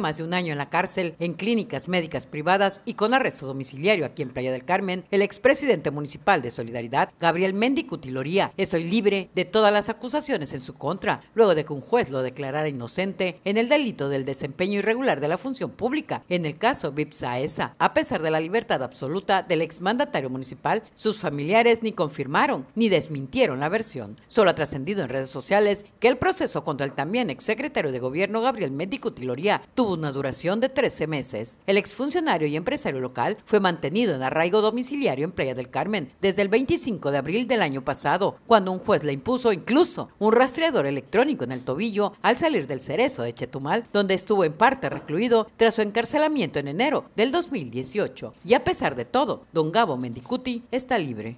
más de un año en la cárcel, en clínicas médicas privadas y con arresto domiciliario aquí en Playa del Carmen, el expresidente municipal de Solidaridad, Gabriel Méndico Loría, es hoy libre de todas las acusaciones en su contra, luego de que un juez lo declarara inocente en el delito del desempeño irregular de la función pública, en el caso Vipsaesa. A pesar de la libertad absoluta del exmandatario municipal, sus familiares ni confirmaron ni desmintieron la versión. Solo ha trascendido en redes sociales que el proceso contra el también exsecretario de gobierno Gabriel Méndico tiloría tuvo una duración de 13 meses. El exfuncionario y empresario local fue mantenido en arraigo domiciliario en Playa del Carmen desde el 25 de abril del año pasado, cuando un juez le impuso incluso un rastreador electrónico en el tobillo al salir del cerezo de Chetumal, donde estuvo en parte recluido tras su encarcelamiento en enero del 2018. Y a pesar de todo, don Gabo Mendicuti está libre.